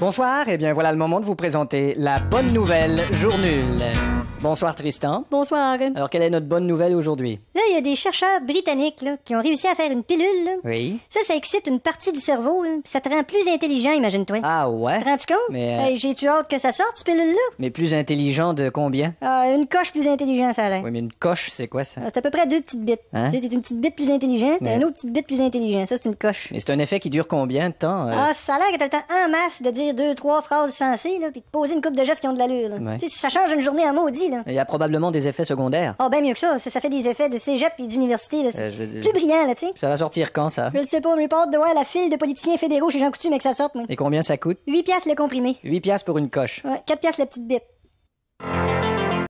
Bonsoir, et eh bien voilà le moment de vous présenter la bonne nouvelle jour nul. Bonsoir Tristan. Bonsoir. Alors quelle est notre bonne nouvelle aujourd'hui Là, il y a des chercheurs britanniques qui ont réussi à faire une pilule. Oui. Ça, ça excite une partie du cerveau. Ça te rend plus intelligent, imagine-toi. Ah ouais? Tu rends compte? Mais... Euh, j'ai-tu hâte que ça sorte, cette pilule-là? Mais plus intelligent de combien? Ah, une coche plus intelligent, ça Oui, mais une coche, c'est quoi ça? Ah, c'est à peu près deux petites bites. Hein? une petite bite plus intelligente mais... une autre petite bite plus intelligente. Ça, c'est une coche. Mais c'est un effet qui dure combien de temps? Euh? Ah, ça a l'air que en de dire deux, trois phrases sensées, là, puis de poser une coupe de gestes qui ont de l'allure. Ça change une journée en maudit. Il y a probablement des effets secondaires. Oh ben mieux que ça. ça. fait des effets de cégep et d'université. Euh, plus brillant, là, tu sais. Ça va sortir quand, ça Je sais pas, de la file de politiciens fédéraux chez Jean Coutu, mais que ça sorte, Et combien ça coûte 8 piastres les comprimé. 8 piastres pour une coche. Ouais, 4 piastres la petite bite.